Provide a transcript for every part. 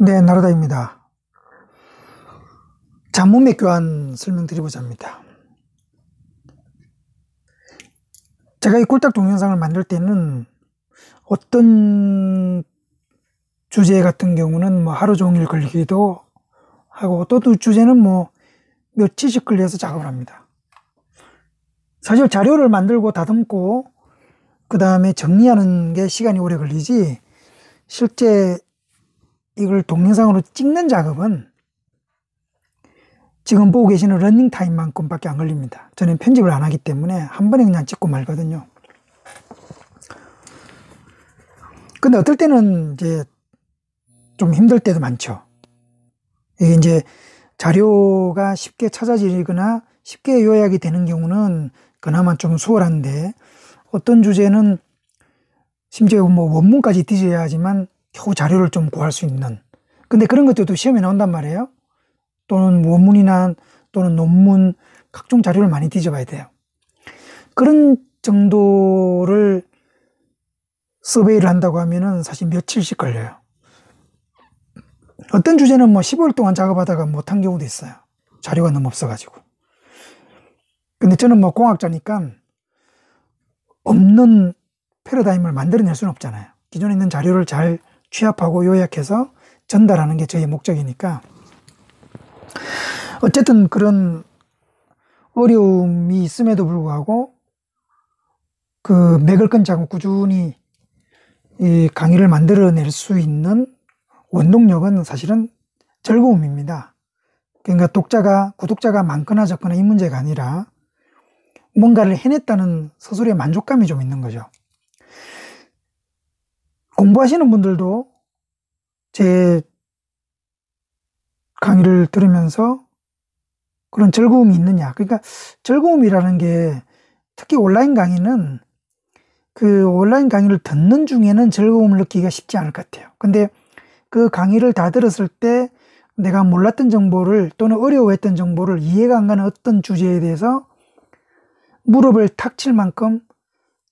네, 나르다입니다. 잔몸의 교환 설명드리고자 합니다. 제가 이 꿀딱 동영상을 만들 때는 어떤 주제 같은 경우는 뭐 하루 종일 걸리기도 하고 또 주제는 뭐 며칠씩 걸려서 작업을 합니다. 사실 자료를 만들고 다듬고 그 다음에 정리하는 게 시간이 오래 걸리지 실제 이걸 동영상으로 찍는 작업은 지금 보고 계시는 러닝 타임만큼 밖에 안 걸립니다 저는 편집을 안 하기 때문에 한 번에 그냥 찍고 말거든요 근데 어떨 때는 이제 좀 힘들 때도 많죠 이게 이제 자료가 쉽게 찾아지거나 쉽게 요약이 되는 경우는 그나마 좀 수월한데 어떤 주제는 심지어 뭐 원문까지 뒤져야 하지만 겨우 자료를 좀 구할 수 있는. 근데 그런 것들도 시험에 나온단 말이에요. 또는 원문이나 또는 논문, 각종 자료를 많이 뒤져봐야 돼요. 그런 정도를 서베이를 한다고 하면은 사실 며칠씩 걸려요. 어떤 주제는 뭐 15일 동안 작업하다가 못한 경우도 있어요. 자료가 너무 없어가지고. 근데 저는 뭐 공학자니까 없는 패러다임을 만들어낼 수는 없잖아요. 기존에 있는 자료를 잘 취합하고 요약해서 전달하는 게 저희 목적이니까 어쨌든 그런 어려움이 있음에도 불구하고 그 맥을 끊지 않고 꾸준히 이 강의를 만들어낼 수 있는 원동력은 사실은 즐거움입니다. 그러니까 독자가 구독자가 많거나 적거나 이 문제가 아니라 뭔가를 해냈다는 스스로의 만족감이 좀 있는 거죠. 공부하시는 분들도 제 강의를 들으면서 그런 즐거움이 있느냐. 그러니까 즐거움이라는 게 특히 온라인 강의는 그 온라인 강의를 듣는 중에는 즐거움을 느끼기가 쉽지 않을 것 같아요. 근데 그 강의를 다 들었을 때 내가 몰랐던 정보를 또는 어려워했던 정보를 이해가 안 가는 어떤 주제에 대해서 무릎을 탁 칠 만큼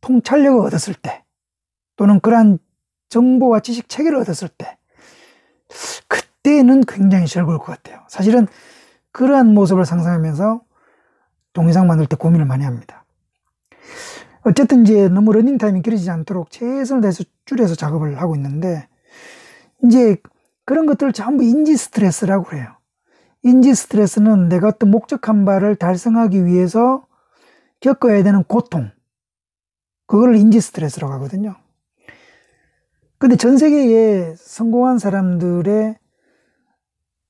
통찰력을 얻었을 때 또는 그러한 정보와 지식 체계를 얻었을 때 그때는 굉장히 즐거울 것 같아요. 사실은 그러한 모습을 상상하면서 동영상 만들 때 고민을 많이 합니다. 어쨌든 이제 너무 러닝타임이 길어지지 않도록 최선을 다해서 줄여서 작업을 하고 있는데 이제 그런 것들을 전부 인지 스트레스라고 그래요. 인지 스트레스는 내가 어떤 목적한 바를 달성하기 위해서 겪어야 되는 고통. 그걸 인지 스트레스라고 하거든요. 근데 전 세계에 성공한 사람들의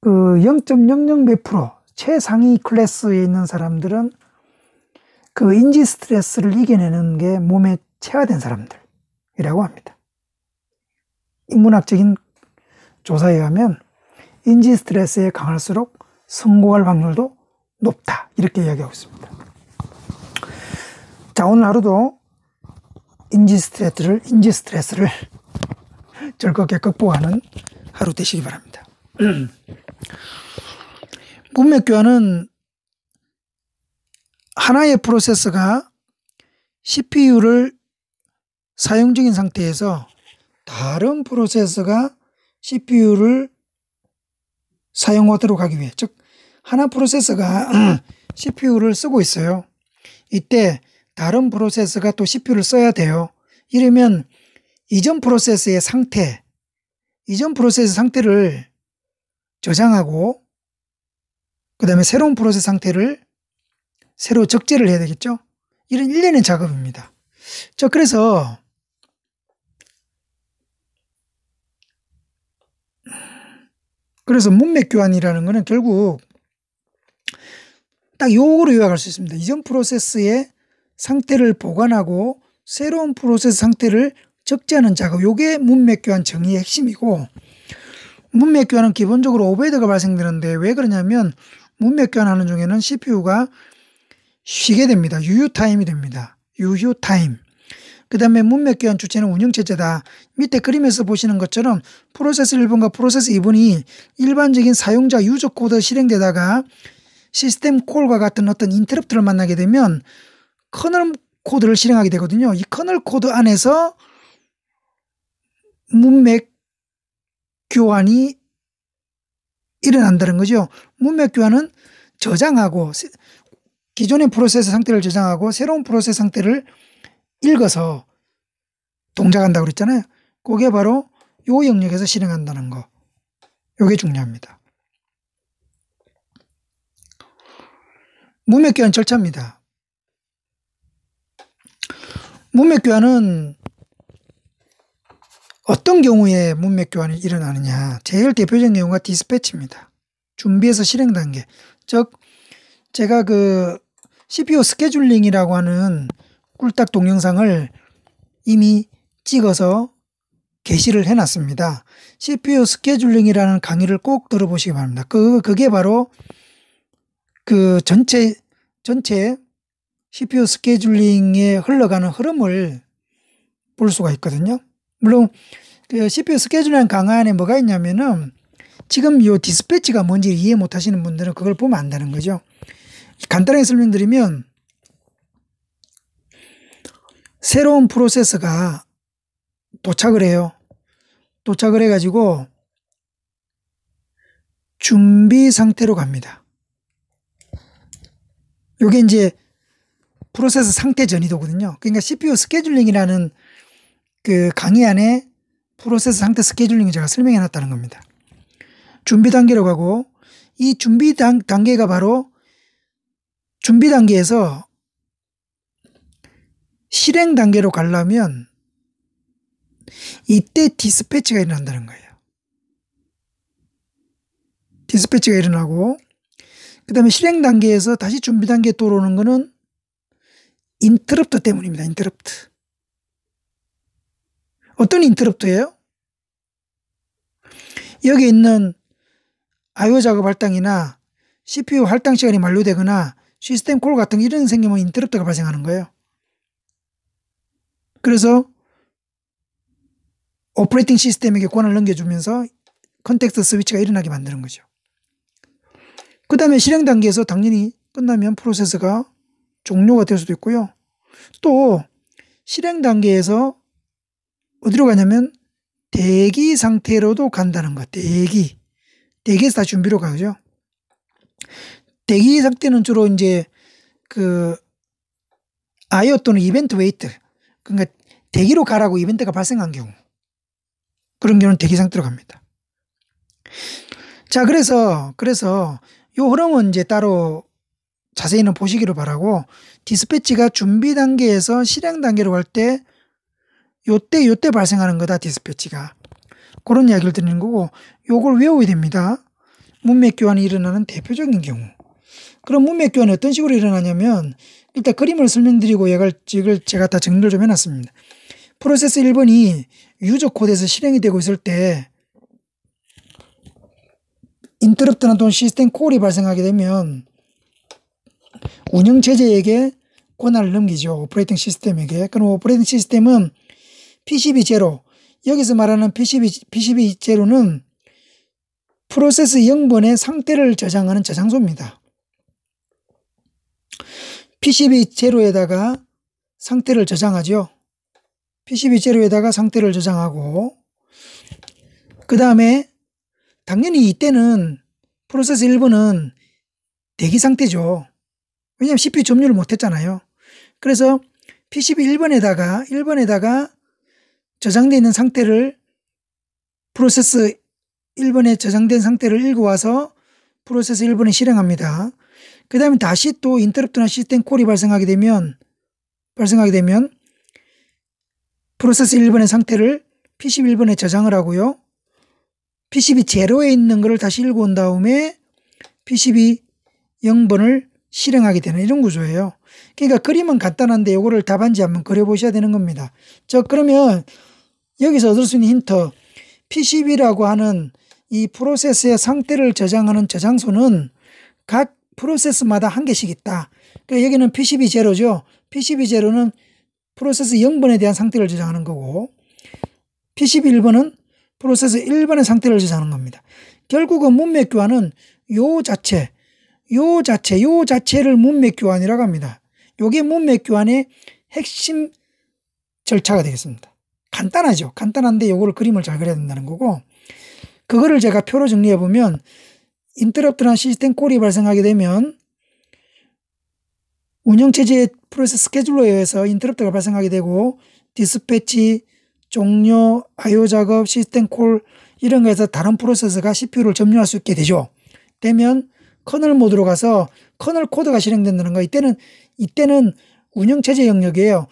그 0.00 몇 프로 최상위 클래스에 있는 사람들은 그 인지 스트레스를 이겨내는 게 몸에 체화된 사람들이라고 합니다. 인문학적인 조사에 의하면 인지 스트레스에 강할수록 성공할 확률도 높다. 이렇게 이야기하고 있습니다. 자, 오늘 하루도 인지 스트레스를, 인지 스트레스를 즐겁게 극복하는 하루 되시기 바랍니다. 문맥 교환은 하나의 프로세스가 CPU를 사용 중인 상태에서 다른 프로세스가 CPU를 사용하도록 하기 위해 즉 하나 프로세스가 CPU를 쓰고 있어요. 이때 다른 프로세스가 또 CPU를 써야 돼요. 이러면 이전 프로세스의 상태, 이전 프로세스 상태를 저장하고 그 다음에 새로운 프로세스 상태를 새로 적재를 해야 되겠죠? 이런 일련의 작업입니다. 자, 그래서 그래서 문맥 교환이라는 것은 결국 딱 요거로 요약할 수 있습니다. 이전 프로세스의 상태를 보관하고 새로운 프로세스 상태를 적지 않은 작업 요게 문맥교환 정의의 핵심이고 문맥교환은 기본적으로 오버헤드가 발생되는데 왜 그러냐면 문맥교환하는 중에는 CPU가 쉬게 됩니다. 유유 타임이 됩니다. 유유 타임. 그 다음에 문맥교환 주체는 운영체제다. 밑에 그림에서 보시는 것처럼 프로세스 1번과 프로세스 2번이 일반적인 사용자 유저 코드 실행되다가 시스템 콜과 같은 어떤 인터럽트를 만나게 되면 커널 코드를 실행하게 되거든요. 이 커널 코드 안에서 문맥 교환이 일어난다는 거죠. 문맥 교환은 저장하고 기존의 프로세스 상태를 저장하고 새로운 프로세스 상태를 읽어서 동작한다고 그랬잖아요. 그게 바로 요 영역에서 실행한다는 거. 요게 중요합니다. 문맥 교환 절차입니다. 문맥 교환은 어떤 경우에 문맥 교환이 일어나느냐. 제일 대표적인 경우가 디스패치입니다. 준비해서 실행 단계. 즉, 제가 그 CPU 스케줄링이라고 하는 꿀딱 동영상을 이미 찍어서 게시를 해놨습니다. CPU 스케줄링이라는 강의를 꼭 들어보시기 바랍니다. 그, 그게 바로 그 전체, 전체 CPU 스케줄링에 흘러가는 흐름을 볼 수가 있거든요. 물론 그 CPU 스케줄이 강화 안에 뭐가 있냐면은 지금 요 디스패치가 뭔지 이해 못 하시는 분들은 그걸 보면 안다는 거죠. 간단하게 설명드리면 새로운 프로세서가 도착을 해요. 도착을 해가지고 준비 상태로 갑니다. 요게 이제 프로세서 상태 전이도거든요. 그러니까 CPU 스케줄링이라는 그 강의 안에 프로세스 상태 스케줄링을 제가 설명해 놨다는 겁니다. 준비 단계로가고이 준비 단, 단계가 바로 준비 단계에서 실행 단계로 가려면 이때 디스패치가 일어난다는 거예요. 디스패치가 일어나고 그 다음에 실행 단계에서 다시 준비 단계에 들어오는 거는 인터럽트 때문입니다. 인터럽트. 어떤 인터럽트예요? 여기 있는 I.O. 작업 할당이나 CPU 할당 시간이 만료되거나 시스템 콜 같은 이런 생기면 인터럽트가 발생하는 거예요. 그래서 오퍼레이팅 시스템에게 권을 넘겨주면서 컨텍트 스위치가 일어나게 만드는 거죠. 그 다음에 실행 단계에서 당연히 끝나면 프로세스가 종료가 될 수도 있고요. 또 실행 단계에서 어디로 가냐면 대기 상태로도 간다는 것. 대기. 대기에서 다 준비로 가죠. 대기 상태는 주로 이제 그 아이오 또는 이벤트 웨이트. 그러니까 대기로 가라고 이벤트가 발생한 경우. 그런 경우는 대기 상태로 갑니다. 자, 그래서, 그래서 요 흐름은 이제 따로 자세히는 보시기를 바라고 디스패치가 준비 단계에서 실행 단계로 갈때 요때 요때 발생하는 거다 디스패치가 그런 이야기를 드리는 거고 요걸 외워야 됩니다. 문맥 교환이 일어나는 대표적인 경우. 그럼 문맥 교환이 어떤 식으로 일어나냐면 일단 그림을 설명드리고 얘가 이걸 제가 다 정리를 좀 해놨습니다. 프로세스 1번이 유저 코드에서 실행이 되고 있을 때 인터럽트나 또는 시스템 콜이 발생하게 되면 운영체제에게 권한을 넘기죠. 오퍼레이팅 시스템에게. 그럼 오퍼레이팅 시스템은 PCB 제로 여기서 말하는 PCB, PCB 제로는 프로세스 0번의 상태를 저장하는 저장소입니다. PCB 제로에다가 상태를 저장하죠. PCB 제로에다가 상태를 저장하고 그 다음에 당연히 이때는 프로세스 1번은 대기 상태죠. 왜냐하면 CPU 점유를 못했잖아요. 그래서 PCB 1번에다가 1번에다가 저장되어 있는 상태를 프로세스 1번에 저장된 상태를 읽어와서 프로세스 1번에 실행합니다. 그 다음에 다시 또 인터럽트나 시스템 콜이 발생하게 되면 발생하게 되면 프로세스 1번의 상태를 p c 1번에 저장을 하고요. p c 2 제로에 있는 것을 다시 읽어온 다음에 p c 2 0번을 실행하게 되는 이런 구조예요. 그러니까 그림은 간단한데 요거를 답안지 한번 그려보셔야 되는 겁니다. 저 그러면 여기서 얻을 수 있는 힌트 PCB라고 하는 이 프로세스의 상태를 저장하는 저장소는 각 프로세스마다 한 개씩 있다. 그러니까 여기는 PCB 제로죠. PCB 제로는 프로세스 0번에 대한 상태를 저장하는 거고 PCB 1번은 프로세스 1번의 상태를 저장하는 겁니다. 결국은 문맥 교환은 요 자체, 요 자체, 요 자체를 문맥 교환이라고 합니다. 요게 문맥 교환의 핵심 절차가 되겠습니다. 간단하죠. 간단한데 요거를 그림을 잘 그려야 된다는 거고 그거를 제가 표로 정리해 보면 인터럽트란 시스템 콜이 발생하게 되면 운영체제의 프로세스 스케줄러에 의해서 인터럽트가 발생하게 되고 디스패치, 종료, IO 작업, 시스템 콜 이런 거에서 다른 프로세스가 CPU를 점유할 수 있게 되죠. 되면 커널 모드로 가서 커널 코드가 실행된다는 거 이때는 이때는 운영 체제 영역이에요.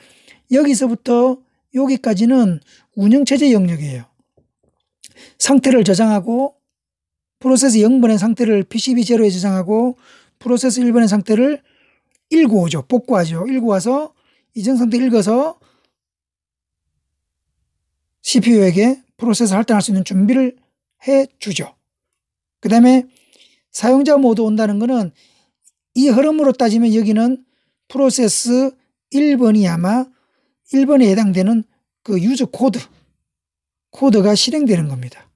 여기서부터 여기까지는 운영 체제 영역이에요. 상태를 저장하고 프로세스 0번의 상태를 PCB 제로에 저장하고 프로세스 1번의 상태를 읽어오죠. 복구하죠. 읽어와서 이전 상태 읽어서 CPU에게 프로세스 할당할 수 있는 준비를 해 주죠. 그 다음에 사용자 모두 온다는 거는 이 흐름으로 따지면 여기는 프로세스 1번이 아마 1번에 해당되는 그 유저 코드, 코드가 실행되는 겁니다.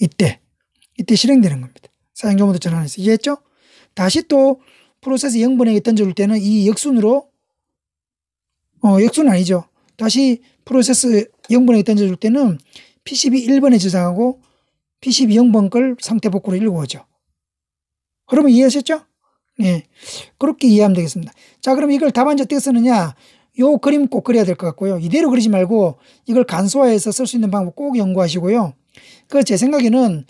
이때, 이때 실행되는 겁니다. 사용자 모드 전환해서. 이해했죠? 다시 또 프로세스 0번에게 던져줄 때는 이 역순으로, 어, 역순 아니죠. 다시 프로세스 0번에게 던져줄 때는 PCB 1번에 저장하고 PCB 0번 걸 상태 복구로 읽어오죠. 그러면 이해하셨죠? 네. 그렇게 이해하면 되겠습니다. 자, 그럼 이걸 답안지 어떻게 쓰느냐? 요 그림 꼭 그려야 될 것 같고요. 이대로 그리지 말고 이걸 간소화해서 쓸 수 있는 방법 꼭 연구하시고요. 그 제 생각에는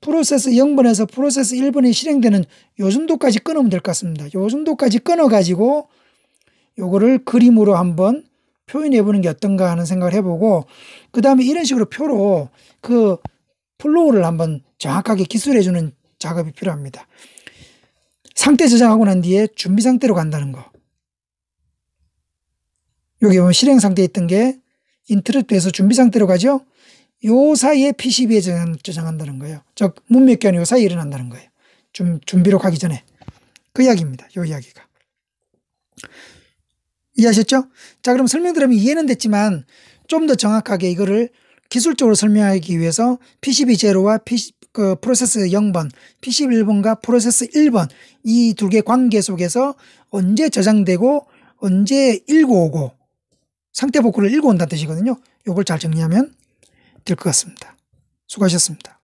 프로세스 0번에서 프로세스 1번이 실행되는 요 정도까지 끊으면 될 것 같습니다. 요 정도까지 끊어가지고 요거를 그림으로 한번 표현해보는 게 어떤가 하는 생각을 해보고 그 다음에 이런 식으로 표로 그 플로우를 한번 정확하게 기술해주는 작업이 필요합니다. 상태 저장하고 난 뒤에 준비 상태로 간다는 거. 여기 보면 실행 상태에 있던 게 인트로트에서 준비 상태로 가죠. 요 사이에 PCB에 저장한다는 거예요. 즉 문맥견이 요 사이에 일어난다는 거예요. 좀 준비로 가기 전에 그 이야기입니다. 요 이야기가 이해하셨죠? 자 그럼 설명드리면 이해는 됐지만 좀 더 정확하게 이거를 기술적으로 설명하기 위해서 PCB 제로와 그 프로세스 0번, PC1번과 프로세스 1번 이 두 개 관계 속에서 언제 저장되고 언제 읽어오고 상태 복구를 읽어온다는 뜻이거든요. 요걸 잘 정리하면 될 것 같습니다. 수고하셨습니다.